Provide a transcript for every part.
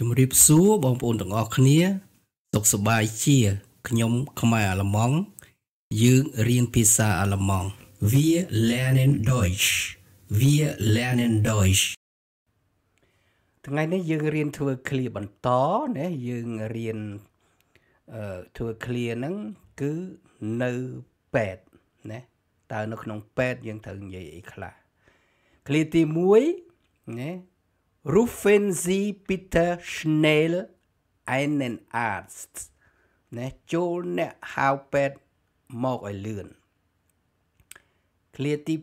ជម្រាបសួរបងប្អូនទាំងអស់គ្នាសុខសប្បាយជាខ្ញុំខ្មែរអាល្លឺម៉ង់យើងរៀនភាសាអាល្លឺម៉ង់ Wir lernen Deutsch Wir lernen Deutsch ថ្ងៃនេះយើងរៀនធ្វើឃ្លាបន្តណាយើងរៀនធ្វើឃ្លាហ្នឹងគឺនៅពេទ្យណាតើនៅក្នុងពេទ្យយើងត្រូវនិយាយអីខ្លះឃ្លាទី1ណា rufen Sie bitte schnell einen Arzt ណែចូលអ្នកហៅពេទ្យមកឲ្យលឿនឃ្លាទី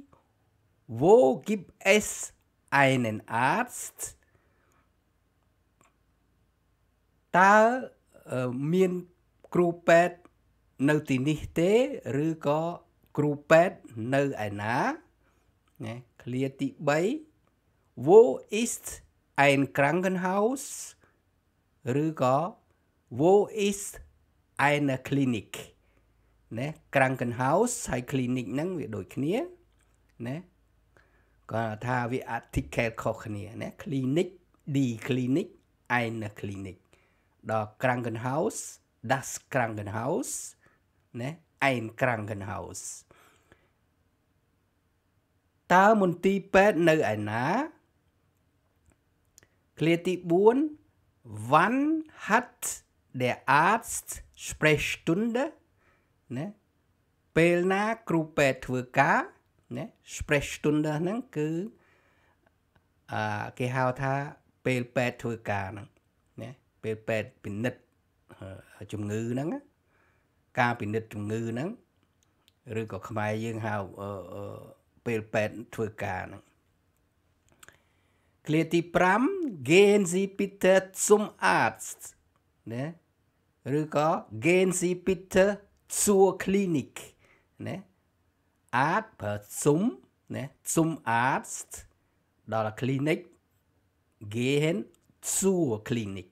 2 Wo gibt es einen Arzt តើមានគ្រូពេទ្យនៅទីនេះទេ ឬក៏គ្រូពេទ្យនៅឯណាណាឃ្លាទី3 wo ist ein Krankenhaus? ឬក៏ wo ist eine Klinik ណា Krankenhaus ហើយ clinic ហ្នឹងវាដូចគ្នាណាគាត់ថាវា article ខុសគ្នាណា clinic die Klinik eine Klinik ដល់ Krankenhaus das Krankenhaus ណា ein Krankenhaus តើមន្ទីរពេទ្យនៅឯណាឃ្លាទី4 wann hat der Arzt Sprechstunde ណាពេលណាគ្រូពេទ្យធ្វើការណា Sprechstunde ហ្នឹងគឺអឺគេហៅថាពេលពេទ្យធ្វើការហ្នឹងណាពេលពេទ្យពិនិត្យជំងឺហ្នឹងការពិនិត្យជំងឺហ្នឹងឬក៏ខ្មែរយើងហៅពេលពេទ្យធ្វើការហ្នឹងឃ្លាទី5 Genzi Peter zum Arzt ណាឬក៏ Genzi Peter zur Klinik ណា Arzt ប្រើ zum ណា zum Arzt ដល់ clinic gehen zur Klinik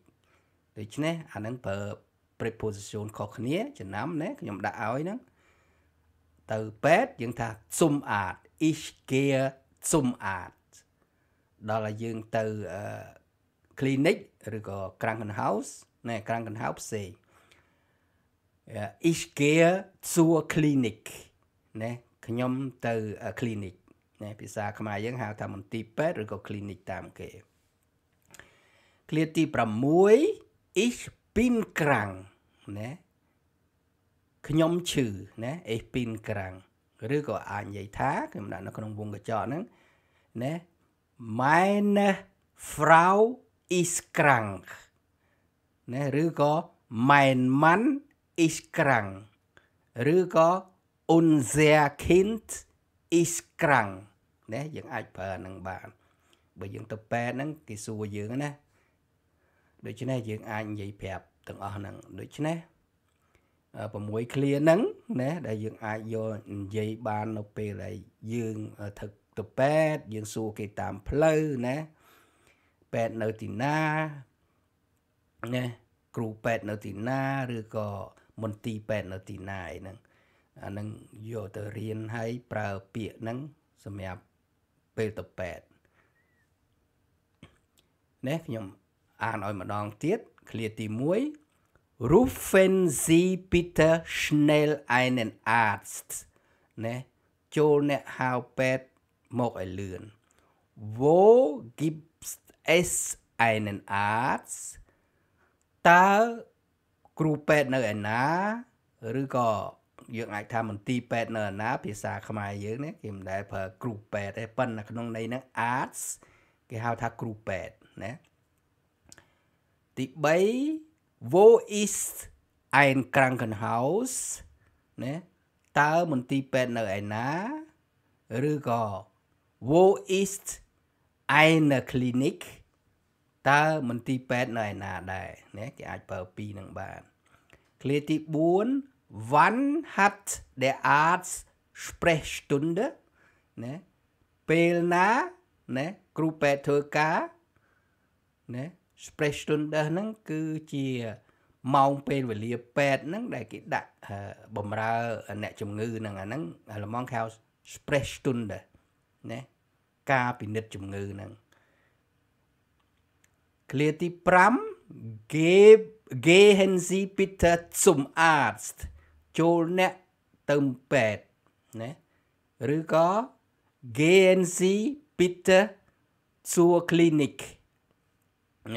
ដូច្នេះអានឹងប្រើ preposition ខុសគ្នាចំណាំណាខ្ញុំដាក់ឲ្យហ្នឹងទៅពេទ្យយើងថា zum Arzt ich gehe zum Arzt ដល់ឲ្យយើងទៅ clinic ឬក៏ Kranken House ណែ Kranken House ផ្សេង Ich gehe zur Klinik ណែខ្ញុំទៅ clinic ណែភាសាខ្មែរយើងហៅថាមន្ទីរពេទ្យឬក៏ clinic តាមគេគ្លាទី6 Ich bin krank ណែខ្ញុំឈឺណា Ich bin krank ឬក៏អាចនិយាយថាខ្ញុំដាក់នៅក្នុងវងកញ្ចក់ហ្នឹងណា meine Frau ist krank ណាឬក៏ mein Mann ist krank ឬក៏ unser Kind ist krank ណាយើង អាចប្រើហ្នឹងបានបើយើងទៅប៉ែហ្នឹងគេសួរយើងណាដូច្នេះយើងអាចនិយាយប្រាប់ទាំងអស់ហ្នឹងដូច្នេះ6ឃ្លាហ្នឹងណាដែលយើងអាចយកនិយាយបាននៅពេលដែលយើងធ្វើទៅពេទ្យយើងសួរគេតាមផ្លូវណាពេទ្យនៅទីណាណាគ្រូពេទ្យនៅទីណា ឬក៏មន្ទីរពេទ្យនៅទីណាឯហ្នឹងអាហ្នឹងយកទៅរៀនហើយប្រើពាក្យហ្នឹងសម្រាប់ពេលទៅពេទ្យនេះខ្ញុំអានឲ្យម្ដងទៀតឃ្លាទី1 Rufen Sie bitte schnell einen Arzt ណែចូលអ្នកហៅពេទ្យមកឲ្យលឿន Wo gibt's es einen Arzt តើគ្រូពេទ្យនៅឯណាឬក៏យើងអាចថាមន្ទីរពេទ្យនៅឯណា ភាសាខ្មែរយើងនេះគេមិនដែលប្រើគ្រូពេទ្យទេប៉ុន្តែក្នុងន័យហ្នឹង arts គេហៅថាគ្រូពេទ្យណាទី3 wo ist ein Krankenhaus ណាតើមន្ទីរពេទ្យនៅឯណាឬក៏ Wo ist eine Klinik តើមន្ទីរពេទ្យនៅឯណាដែរណាគេអាចប្រើពីរនឹងបានឃ្លាទី4 wann hat der Arzt Sprechstunde ណាពេលណាណាគ្រូពេទ្យធ្វើការណា Sprechstunde ហ្នឹងគឺជាម៉ោងពេលវេលាពេទ្យហ្នឹងដែលគេដាក់បំរើអ្នកជំងឺហ្នឹងអាហ្នឹងអាល្លឺម៉ង់ហៅ Sprechstunde ណាការពិនិត្យជំងឺហ្នឹងឃ្លាទី5 Gabe Gehensi Peter zum Arzt ចូលអ្នកទៅពេទ្យណាឬក៏ Gehensi Peter zur Klinik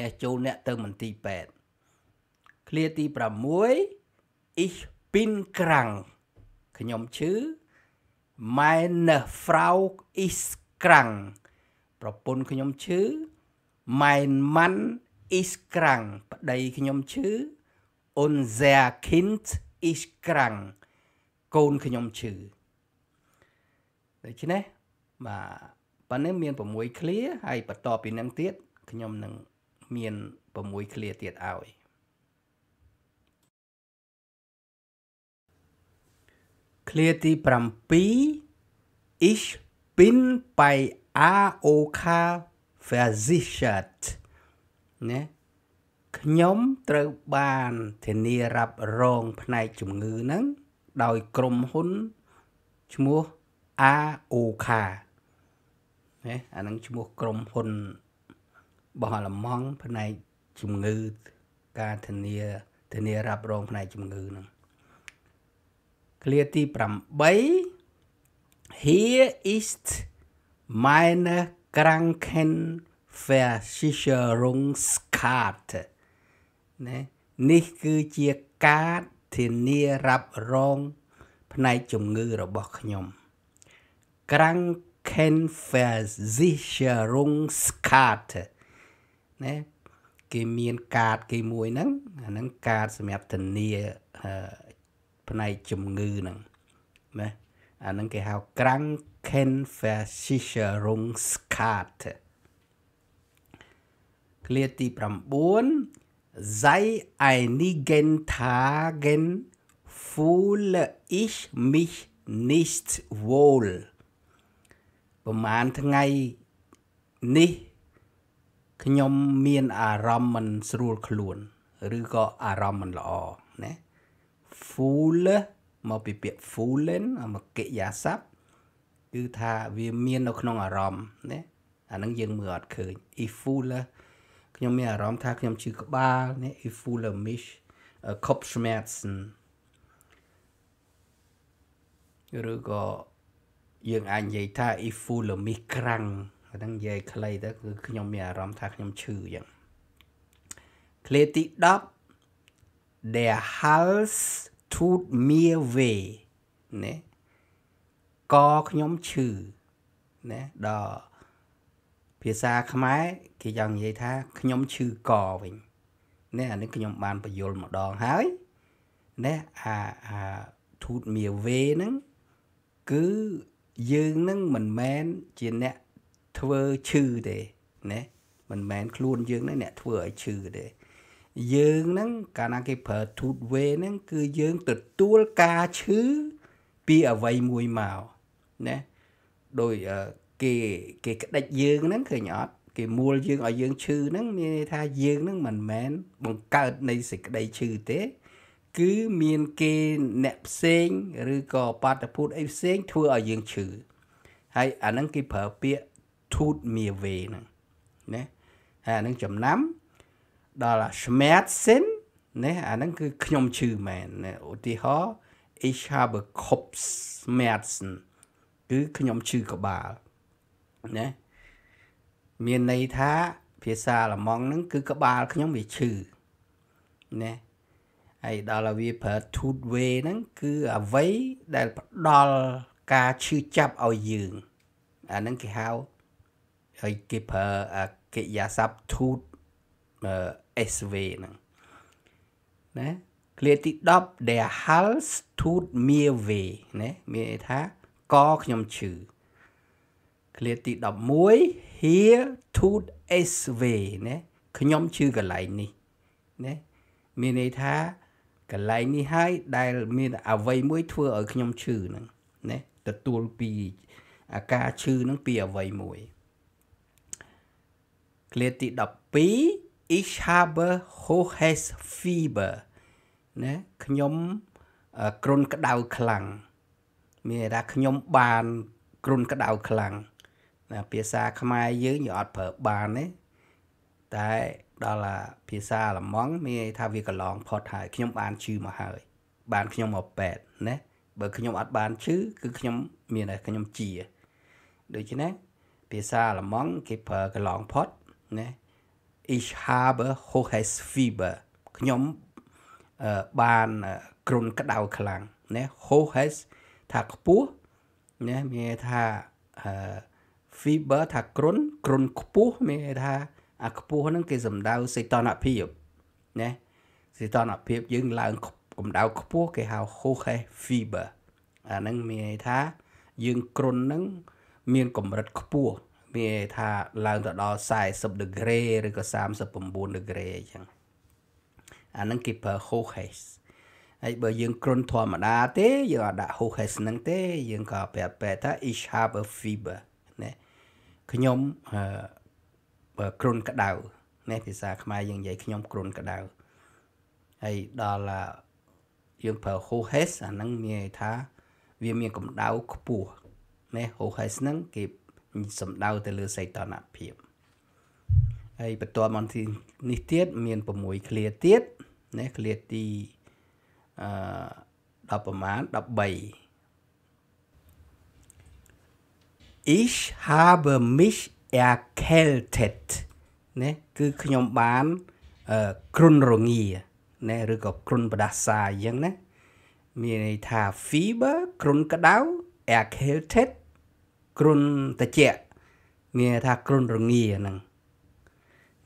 ណាចូលអ្នកទៅមន្ទីរពេទ្យឃ្លាទី6 Ich bin krank ខ្ញុំឈឺ meine Frau ist krank ប្រពន្ធខ្ញុំឈឺ mein Mann ist krank ប្តីខ្ញុំឈឺ unser Kind ist krank កូនខ្ញុំឈឺដូច្នេះបាទប៉ណ្ណឹងមាន6ឃ្លាហើយបន្តពីនឹងទៀតខ្ញុំនឹងមាន6ឃ្លាទៀតឲ្យឃ្លាទី7 Ich bin bei AOK versichert ណាខ្ញុំត្រូវបានធានារ៉ាប់រងផ្នែកជំងឺហ្នឹងដោយក្រុមហ៊ុនឈ្មោះ AOK ណាអាហ្នឹងឈ្មោះក្រុមហ៊ុនបោះអាឡម៉ង់ផ្នែកជំងឺ ការធានាធានារ៉ាប់រងផ្នែកជំងឺហ្នឹងឃ្លាទី8 Here is meine Krankenversicherungskarte ណែនេះគឺជាកាតធានារ៉ាប់រងផ្នែកជំងឺរបស់ខ្ញុំ Krankenversicherungskarte ណែគេមានកាតគេមួយហ្នឹងអាហ្នឹងកាតសម្រាប់ធានាអឺផ្នែកជំងឺហ្នឹងណាអាហ្នឹងគេហៅ Krankenversicherungskarte ឃ្លាទី9 sei einigen Tagen fühle ich mich nicht wohl ប្រហែលថ្ងៃនេះខ្ញុំមាន អារម្មណ៍មិនស្រួលខ្លួន ឬក៏អារម្មណ៍មិនល្អណា fool មកពីពាក្យ foolen មកកិយាស័ព្ទគឺថាវាមាននៅក្នុងអារម្មណ៍ណាអាហ្នឹងយើងមើលអត់ឃើញ if fool ខ្ញុំមានអារម្មណ៍ថាខ្ញុំជឿក្បាលណា if fool mish kopfschmerzen ឬក៏យើងអាចនិយាយថា if fool mich krank ហ្នឹងនិយាយខ្លីទៅគឺខ្ញុំមានអារម្មណ៍ថាខ្ញុំឈឺអញ្ចឹងឃ្លាទី10 der Hals toot me away ណាកខ្ញុំឈឺណាដល់ភាសាខ្មែរគេចង់និយាយថាខ្ញុំឈឺកវិញណាអានេះខ្ញុំបានបញ្យលម្ដងហើយណាអាអា toot me away ហ្នឹងគឺយើងនឹងមិនមែនជាអ្នកធ្វើឈឺទេណាមិនមែនខ្លួនយើងនឹងអ្នកធ្វើឲ្យឈឺទេយើងហ្នឹងកាលណាគេប្រើ tooth way ហ្នឹងគឺយើងទទួលការឈឺពីអវ័យមួយមកណាដោយគេគេក្តិចយើងហ្នឹងឃើញអត់ គេមូលយើងឲ្យយើងឈឺហ្នឹងមានន័យថាយើងហ្នឹងមិនមែនបង្កើតនៃសេចក្តីឈឺទេ គឺមានគេអ្នកផ្សេងឬក៏បាតុភូតអីផ្សេងធ្វើឲ្យយើងឈឺហើយអាហ្នឹងគេប្រើពាក្យ tooth me way ហ្នឹងណាហើយអាហ្នឹងចំណាំដល់ Schmerzen ណាអាហ្នឹងគឺខ្ញុំឈឺមែនឧទាហរណ៍ Ich habe Kopfschmerzen គឺខ្ញុំឈឺក្បាលណាមានន័យថា ភាសាអាល្លឺម៉ង់ហ្នឹងគឺក្បាលខ្ញុំវាឈឺណាហើយដល់វាប្រើ tooth way ហ្នឹងគឺអ្វីដែលផ្ដល់ការឈឺចាប់ឲ្យយើង អាហ្នឹងគេហៅហើយគេប្រើកិរិយាសព្ទ tooth SV ហ្នឹងណា clear ទី10 der Hals tut mir weh ណាមានន័យថាកខ្ញុំឈឺ clear ទី11 hier tut es weh ណាខ្ញុំឈឺកន្លែងនេះណាមានន័យថាកន្លែងនេះហើយដែល មានអ្វីមួយ ធ្វើឲ្យខ្ញុំឈឺហ្នឹងណាទទួលពីអាការឈឺហ្នឹងពីអ្វីមួយ clear ទី12 ich habe hohes Fieber ណាខ្ញុំគ្រុនក្តៅខ្លាំងមានថាខ្ញុំបានគ្រុនក្តៅខ្លាំងណាភាសាខ្មែរយើងយើងអត់ប្រើបានទេតែដល់ភាសាអាល្លឺម៉ង់មានថាវាកន្លងផុតហើយខ្ញុំបានឈឺមកហើយ បានខ្ញុំមកពេទ្យណាបើខ្ញុំអត់បានឈឺគឺខ្ញុំមានតែខ្ញុំជា ដូច្នេះភាសាអាល្លឺម៉ង់គេប្រើកន្លងផុតណា ich habe hohes Fieber ខ្ញុំបានគ្រុនក្តៅខ្លាំងណា hohes ថាខ្ពស់ណាមានថា fever ថាគ្រុនគ្រុនខ្ពស់មានថាអាខ្ពស់ហ្នឹងគេសំដៅសេតនភាពណាសេតនភាពយើងឡើងកម្ដៅខ្ពស់គេហៅ hohes fever អាហ្នឹងមានន័យថាយើងគ្រុនហ្នឹងមានកម្រិតខ្ពស់មានថាឡើងទៅដល់40ដឺក្រេឬក៏39ដឺក្រេអញ្ចឹងអាហ្នឹងគេប្រើ hohes ហើយបើយើងគ្រុនធម្មតា ទេយើងអាចដាក់ hohes ហ្នឹងទេ យើងក៏ប្រាប់បែរថា ich habe fever ណាខ្ញុំបើគ្រុនក្តៅណាភាសាខ្មែរយើងនិយាយខ្ញុំគ្រុនក្តៅហើយដល់យើងប្រើ hohes អាហ្នឹងមានន័យថាវាមានកម្ដៅខ្ពស់ណា hohes ហ្នឹងគេសំដៅទៅលើសីតនភាពហើយបន្ទាប់មកទីនេះទៀតមាន6ឃ្លាទៀតណាឃ្លាទីអឺ10ប្រមាណ13 Ich habe mich erkältet ណាគឺខ្ញុំបានគ្រុនរងាណាឬក៏គ្រុនប្រដាសាអញ្ចឹងណាមានន័យថា fever គ្រុនក្តៅ erkältet គ្រុនតជាងារថាគ្រុនរងាហ្នឹង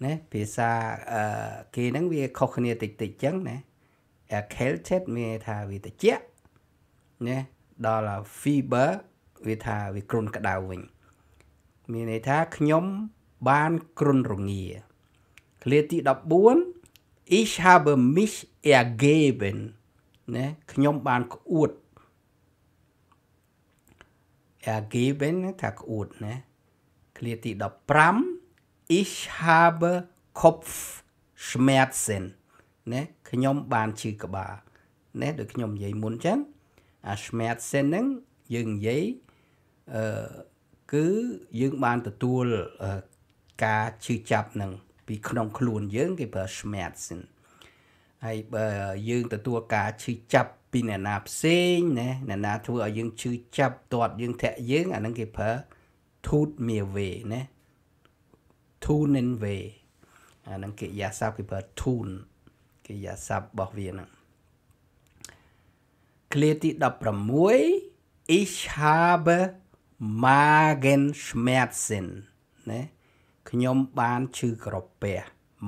ណាភាសាអឺគេហ្នឹងវាខុសគ្នាតិចតិចចឹងណា exhaled មានថាវាតជាណាដល់ fever វាថាវាគ្រុនក្តៅវិញ មានន័យថាខ្ញុំបានគ្រុនរងាលាទី14 ich habe mich ergeben ណាខ្ញុំបានក្អួត ergeben ថាក្អួតណាឃ្លាទី15 ich habe Kopfschmerzen ណាខ្ញុំបានឈឺក្បាលណាដូចខ្ញុំនិយាយមុនចឹងអា Schmerzen ហ្នឹងយើងនិយាយអឺគឺយើងបានទទួលការឈឺចាប់នឹងពីក្នុងខ្លួនយើង គេប្រើ Schmerzen ហើយបើយើងទទួលការឈឺចាប់ពីអ្នកណាផ្សេងណាអ្នកណាធ្វើឲ្យយើងឈឺចាប់ទាត់យើងធាក់យើង អាហ្នឹងគេប្រើ tooth me away ណា tune in way អាហ្នឹងគេយ៉ាសាប់គេប្រើ tune គេយ៉ាសាប់របស់វាហ្នឹងឃ្លាទី16 ich habe Magenschmerzen ណាខ្ញុំបានឈឺក្រពះ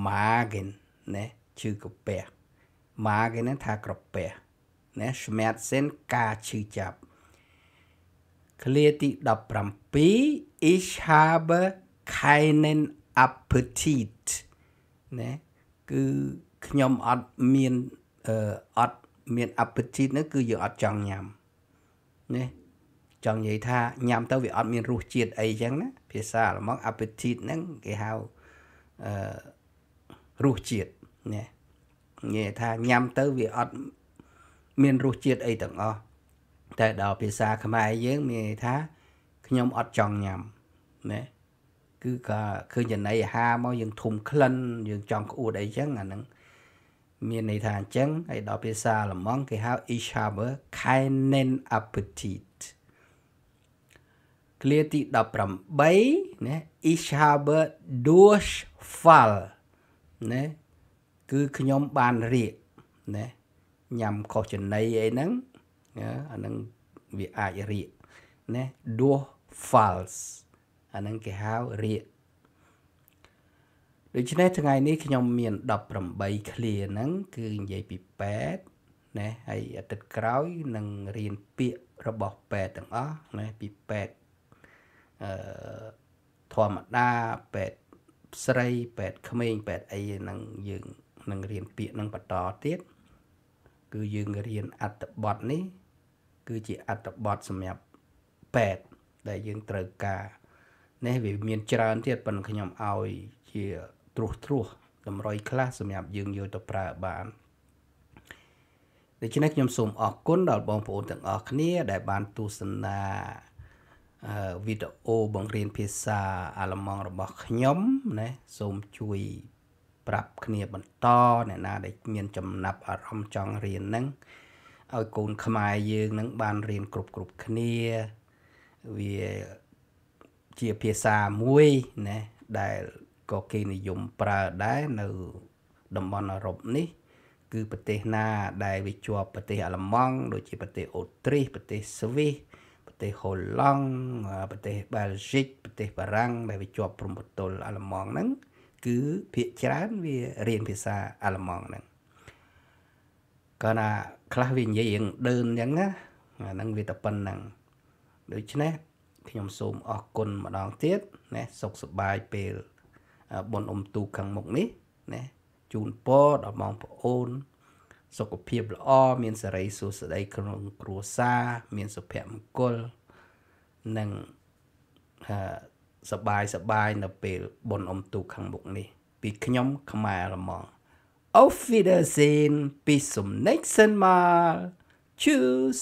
Magen ណាឈឺក្រពះ Magen ហ្នឹងថាក្រពះណាស្មាតសិនការឈឺចាប់ឃ្លាទី17 ich habe keinen appetit ណាគឺខ្ញុំអត់មានអត់មាន appetit នោះគឺយើងអត់ចង់ញ៉ាំណាចង់និយាយថាញ៉ាំទៅវាអត់មានរសជាតិអីចឹងណាភាសាអាល្លឺម៉ង់ appetit ហ្នឹងគេហៅអឺរសជាតិណានិយាយថាញ៉ាំទៅវាអត់មានរសជាតិអីទាំងអស់តែដល់ភាសាខ្មែរយើងមានន័យថាខ្ញុំអត់ចង់ញ៉ាំណាគឺក៏ឃើញចំណីអាហារមកយើងធុំក្លិនយើងចង់ក្អួតអីចឹងអាហ្នឹងមានន័យថាអញ្ចឹងហើយដល់ភាសាល្មងគេហៅ ich habe keinen appetit ឃ្លាទី18ណា ich habe durchfall ណាគឺខ្ញុំបានរៀកណាញ៉ាំខុសចំណីអីហ្នឹងអាហ្នឹងវាអាចរៀកណាដួស false អាហ្នឹងគេហៅរៀកដូច្នេះថ្ងៃនេះខ្ញុំមាន18 clear ហ្នឹងគឺនិយាយពី8ណាហើយអាទិត្យក្រោយនឹងរៀនពាក្យរបស់8ទាំងអស់ណាពី8អឺធម្មតា8ស្រី8ក្មេង8អីហ្នឹងយើងនឹងរៀនពាក្យនឹងបន្តទៀតគឺយើងរៀនអត្ថបទនេះ គឺជាអត្ថបទសម្រាប់ពេទ្យដែលយើងត្រូវការនេះវាមានច្រើនទៀតប៉ុន្តែខ្ញុំឲ្យ ជាត្រួសត្រាសតម្រុយខ្លះសម្រាប់យើងយកទៅប្រើបានដូច្នេះខ្ញុំសូមអរគុណដល់បងប្អូនទាំងអស់គ្នា ដែល បានទស្សនាវីដេអូបង្រៀនភាសា អាល្លឺម៉ង់របស់ខ្ញុំណាសូមជួយប្រាប់គ្នាបន្តអ្នកណាដែលមានចំណាប់អារម្មណ៍ចង់រៀនហ្នឹងឲ្យកូនខ្មែរយើងនឹងបានរៀនគ្រប់គ្រប់គ្នាវាជាភាសាមួយណាដែលក៏គេនិយមប្រើដែរនៅតំបន់អឺរ៉ុបនេះ គឺប្រទេសណាដែលវាជាប់ប្រទេស អាល្លឺម៉ង់ដូចជាប្រទេសអូទ្រីសប្រទេសស្វីសប្រទេសហូឡង់ប្រទេសបែលហ្សិកប្រទេសបារាំងដែលវាជាប់ព្រំប្រទល់អាល្លឺម៉ង់ហ្នឹងគឺភាគច្រើនវារៀនភាសាអាល្លឺម៉ង់ហ្នឹងក៏ណា ខ្លះវានិយាយរៀងដើនអញ្ចឹងណាអាហ្នឹងវាតែប៉ុណ្្នឹងដូច្នេះខ្ញុំសូមអរគុណម្ដងទៀតណាសុខសប្បាយពេល បនអុំទូកខាងមុខនេះណាជូនពរដល់បងប្អូន សុខភាពល្អមានសេរីសួស្តីក្នុងគ្រួសារមានសុភមង្គលនិងអឺសបាយសបាយនៅពេលបុណ្យអុំទូកខាងមុខនេះ ពីខ្ញុំខ្មែររមង Auf Wiedersehen bis zum nächsten Mal Tschüss